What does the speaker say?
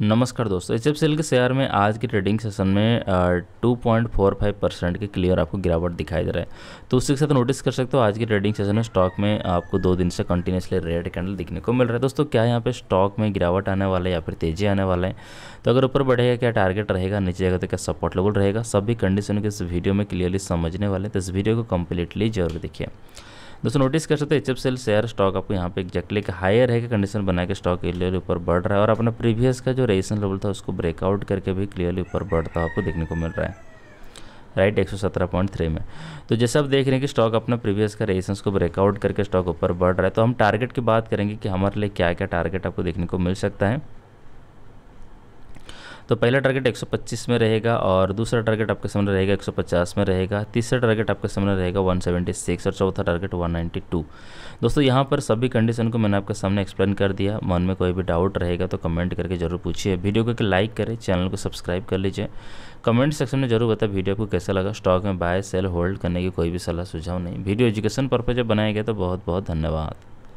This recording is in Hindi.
नमस्कार दोस्तों एच एफ के शेयर में आज के ट्रेडिंग सेशन में two point four five percent के क्लियर आपको गिरावट दिखाई दे रहा है तो उसके साथ नोटिस कर सकते हो आज के ट्रेडिंग सेशन में स्टॉक में आपको दो दिन से कंटिन्यूसली रेड कैंडल दिखने को मिल रहा है दोस्तों क्या यहाँ पे स्टॉक में गिरावट आने वाला है या फिर तेजी आने वाला है तो अगर ऊपर बढ़ेगा क्या टारगेट रहेगा नीचे जाएगा तो क्या सपोर्ट लेवल रहेगा सभी कंडीशन के इस वीडियो में क्लियरली समझने वाले तो इस वीडियो को कम्प्लीटली जरूर देखिए दोस्तों नोटिस कर सकते हैं एच सेल शेयर स्टॉक आपको यहाँ पे एक्जैक्टली एक हायर है कि कंडीशन बना के स्टॉक क्लियरली ऊपर बढ़ रहा है और अपना प्रीवियस का जो रेजिस्टेंस लेवल था उसको ब्रेकआउट करके भी क्लियरली ऊपर बढ़ता आपको देखने को मिल रहा है राइट 117.3 में तो जैसे आप देख रहे हैं कि स्टॉक अपना प्रीवियस का रेजिस्टेंस को ब्रेकआउट करके स्टॉक ऊपर बढ़ रहा है तो हम टारगेट की बात करेंगे कि हमारे लिए क्या क्या टारगेट आपको देखने को मिल सकता है तो पहला टारगेट 125 में रहेगा और दूसरा टारगेट आपके सामने रहेगा 150 में रहेगा तीसरा टारगेट आपके सामने रहेगा 176 और चौथा टारगेट 192 दोस्तों यहाँ पर सभी कंडीशन को मैंने आपके सामने एक्सप्लेन कर दिया मन में कोई भी डाउट रहेगा तो कमेंट करके जरूर पूछिए वीडियो को लाइक करें चैनल को सब्सक्राइब कर लीजिए कमेंट सेक्शन में जरूर बताएं वीडियो को कैसा लगा स्टॉक में बाय सेल होल्ड करने की कोई भी सलाह सुझाव नहीं वीडियो एजुकेशन पर्पज जब बनाया गया तो बहुत बहुत धन्यवाद